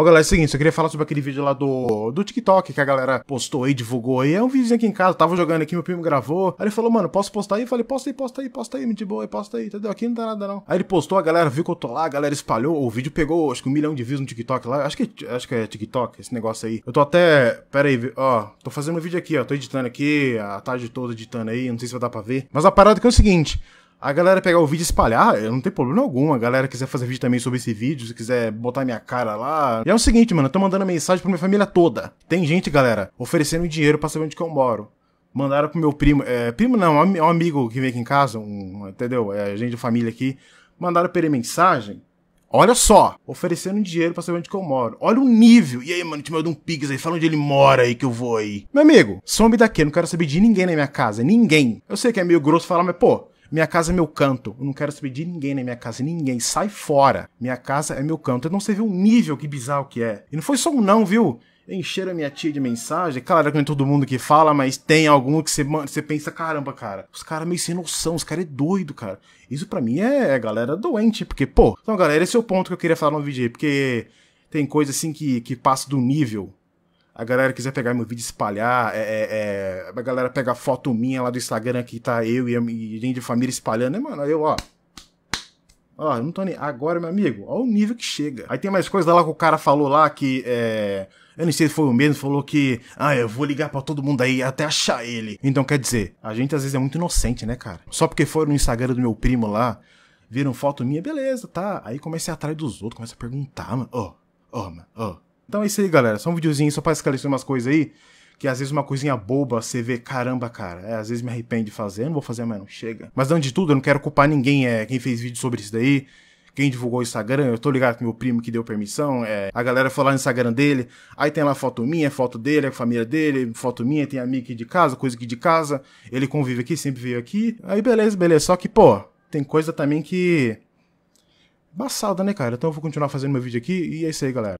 Ó, galera, é o seguinte, eu queria falar sobre aquele vídeo lá do, do TikTok que a galera postou aí, divulgou aí. É um vídeo aqui em casa, tava jogando aqui, meu primo gravou. Aí ele falou, mano, posso postar aí? Eu falei, posta aí, posta aí, posta aí, me de boa, posta aí, entendeu? Aqui não dá nada não. Aí ele postou, a galera viu que eu tô lá, a galera espalhou, o vídeo pegou, acho que um milhão de views no TikTok lá. Acho que, acho que é TikTok, esse negócio aí. Eu tô até, pera aí, ó, tô fazendo um vídeo aqui, ó, tô editando aqui, a tarde toda editando aí, não sei se vai dar pra ver. Mas a parada que é o seguinte, a galera pegar o vídeo e espalhar, eu não tenho problema algum. A galera quiser fazer vídeo também sobre esse vídeo, se quiser botar minha cara lá. E é o seguinte, mano, eu tô mandando mensagem pra minha família toda. Tem gente, galera, oferecendo dinheiro pra saber onde que eu moro. Mandaram pro meu primo. É, primo não, é, é um amigo que vem aqui em casa, um, entendeu? É gente de família aqui. Mandaram pra ele mensagem. Olha só, oferecendo dinheiro pra saber onde que eu moro. Olha o nível. E aí, mano, te manda um pix aí, fala onde ele mora aí que eu vou aí. Meu amigo, some daqui, eu não quero saber de ninguém na minha casa, ninguém. Eu sei que é meio grosso falar, mas pô, minha casa é meu canto. Eu não quero saber de ninguém na minha casa. Ninguém. Sai fora. Minha casa é meu canto. Eu não sei ver o nível que bizarro que é. E não foi só um não, viu? encheram a minha tia de mensagem. Claro que não é todo mundo que fala, mas tem algum que você, você pensa, caramba, cara, os caras meio sem noção, os caras é doido, cara. Isso para mim é, é, galera doente, porque, pô. Então, galera, esse é o ponto que eu queria falar no vídeo, porque tem coisa assim que, que passa do nível a galera quiser pegar meu vídeo e espalhar, é, é, é, a galera pega foto minha lá do Instagram que tá eu e, e gente de família espalhando, né, mano? Eu, ó. Ó, não tô nem. Agora, meu amigo, ó o nível que chega. Aí tem mais coisa lá que o cara falou lá que é. Eu não sei se foi o mesmo, falou que, ah, eu vou ligar para todo mundo aí até achar ele. Então quer dizer, a gente às vezes é muito inocente, né, cara? Só porque foram no Instagram do meu primo lá, viram foto minha, beleza, tá? Aí comecei atrás dos outros, começa a perguntar, mano, ó, ó, mano, ó. Então é isso aí, galera. Só um videozinho só pra esclarecer umas coisas aí. Que às vezes uma coisinha boba você vê, caramba, cara. É, às vezes me arrependo de fazer, não vou fazer mais, não. Chega. Mas antes de tudo, eu não quero culpar ninguém, é quem fez vídeo sobre isso daí quem divulgou o Instagram, eu tô ligado que meu primo que deu permissão, é, a galera foi lá no Instagram dele, aí tem lá foto minha, foto dele, a família dele, foto minha, tem amigo aqui de casa, coisa aqui de casa, ele convive aqui, sempre veio aqui, aí beleza, beleza, só que, pô, tem coisa também que... Baçada, né, cara? Então eu vou continuar fazendo meu vídeo aqui e é isso aí, galera.